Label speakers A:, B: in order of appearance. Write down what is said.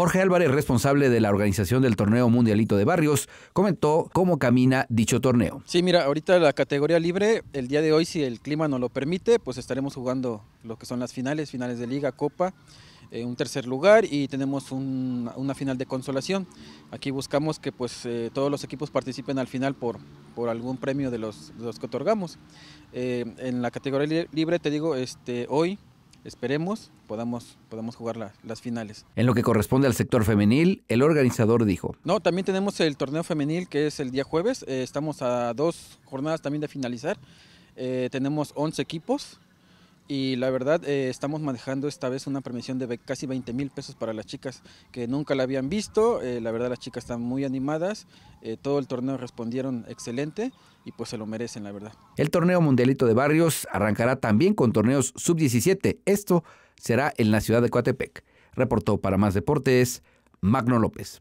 A: Jorge Álvarez, responsable de la organización del torneo Mundialito de Barrios, comentó cómo camina dicho torneo.
B: Sí, mira, ahorita la categoría libre, el día de hoy, si el clima no lo permite, pues estaremos jugando lo que son las finales, finales de liga, copa, eh, un tercer lugar y tenemos una final de consolación. Aquí buscamos que pues eh, todos los equipos participen al final por, por algún premio de los, que otorgamos. Eh, en la categoría libre, te digo, este, hoy esperemos podamos, podamos jugar las finales.
A: En lo que corresponde al sector femenil, el organizador dijo.
B: No, también tenemos el torneo femenil que es el día jueves, eh, estamos a dos jornadas también de finalizar, eh, tenemos 11 equipos y la verdad eh, estamos manejando esta vez una permisión de casi 20 mil pesos para las chicas que nunca la habían visto. Eh, la verdad las chicas están muy animadas, eh, todo el torneo respondieron excelente y pues se lo merecen la verdad.
A: El torneo mundialito de barrios arrancará también con torneos sub-17. Esto será en la ciudad de Coatepec. Reportó para más deportes Magno López.